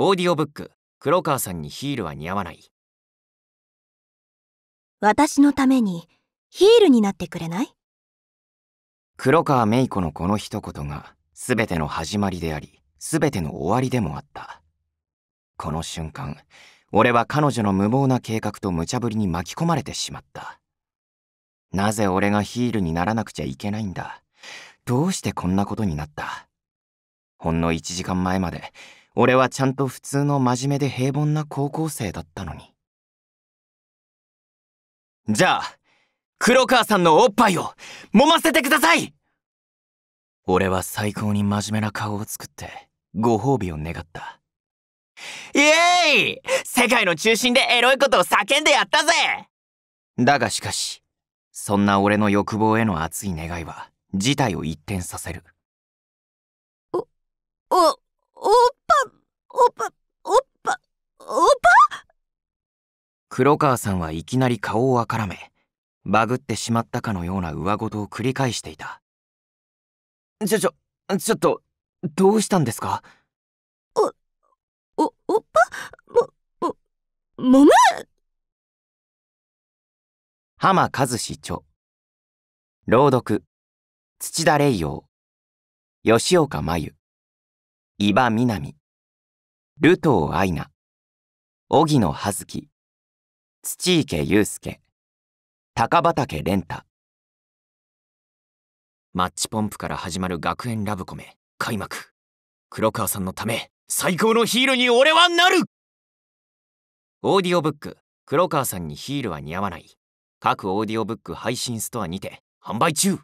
オーディオブック黒川さんにヒールは似合わない私のためにヒールになってくれない黒川芽衣子のこの一言が全ての始まりであり全ての終わりでもあったこの瞬間俺は彼女の無謀な計画と無茶ぶりに巻き込まれてしまったなぜ俺がヒールにならなくちゃいけないんだどうしてこんなことになったほんの1時間前まで俺はちゃんと普通の真面目で平凡な高校生だったのにじゃあ黒川さんのおっぱいを揉ませてください俺は最高に真面目な顔を作ってご褒美を願ったイエーイ世界の中心でエロいことを叫んでやったぜだがしかしそんな俺の欲望への熱い願いは事態を一転させる黒川さんはいきなり顔をあからめバグってしまったかのような上とを繰り返していたちょちょちょっとどうしたんですかおおおっぱもももめ浜和志著朗読土田霊陽吉岡真由伊庭美波みルトー愛菜荻野葉月土池祐介高畑蓮太マッチポンプから始まる学園ラブコメ開幕黒川さんのため最高のヒールに俺はなるオーディオブック黒川さんにヒールは似合わない各オーディオブック配信ストアにて販売中